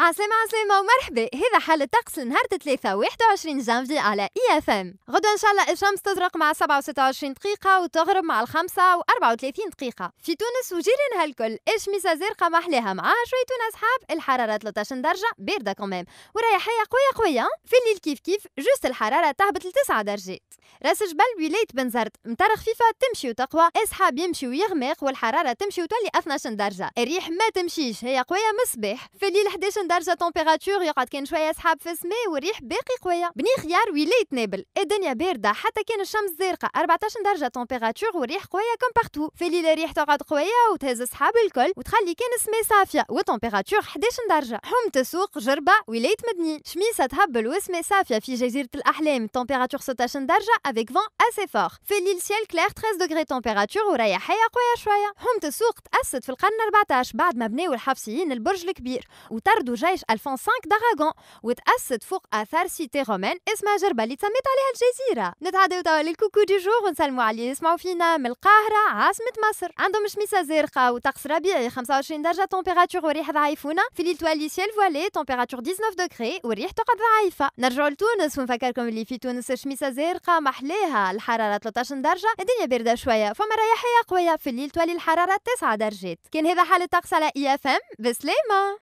عسلامة عسلامة ومرحبا هذا حال الطقس لنهار واحد 21 جانفي على اي اف ام غدا ان شاء الله الشمس تزرق مع 27 دقيقة وتغرب مع الخمسة و 34 دقيقة في تونس وجيرانها الكل اشمسة زرقاء محلاها مع شوية تونس حاب الحرارة 13 درجة باردة كمان ورياحية قوية قوية في الليل كيف كيف جوست الحرارة تهبط ل 9 درجات راس جبل ولاية بنزرت مطر خفيفة تمشي وتقوى اسحاب يمشي ويغمق والحرارة تمشي وتولي 12 درجة الريح ما تمشيش هي قوية مصباح في الليل 11 درجه تمبيراتور يقعد كان شويه سحاب في السماء والريح باقي قويه بني خيار ولايه نابل الدنيا بارده حتى كان الشمس زرقاء 14 درجه تمبيراتور والريح قويه كم بارتو في الليل الريح تقعد قويه وتهز سحاب الكل وتخلي كان السماء صافيه وتمبيراتور 11 درجه حوم تسوق جربه ولايه مدني شميسه تهبل وسماء صافيه في جزيره الاحلام تمبيراتور 16 درجه افيك فون اسي فور في الليل سيل كلير 13 دوغري تمبيراتور ورياحيه قويه شويه حمت السوق تاسد في القرن 14 بعد ما بناو الحفصيين البرج الكبير وطردوا جيش 2005 داراغون وتأسست فوق آثار سيتي رومان اسمها جربة اللي تسميت عليها الجزيرة نتعداو توا للكوكو دي جور ونسلموا على يسمعوا فينا من القاهرة عاصمة مصر عندهم شميسة زرقاء وطقس ربيعي 25 درجة تمبيراتور وريح ضعيفونة في ليل توالي سيال فوالي تمبيراتور 19 دوغري وريح تقعد ضعيفة نرجعوا لتونس ونفكركم اللي في تونس شميسة زرقاء محليها الحرارة 13 درجة الدنيا باردة شوية فما رياحية قوية في الليل توالي الحرارة 9 درجات كان هذا حال الطقس على اي اف ام بسلامة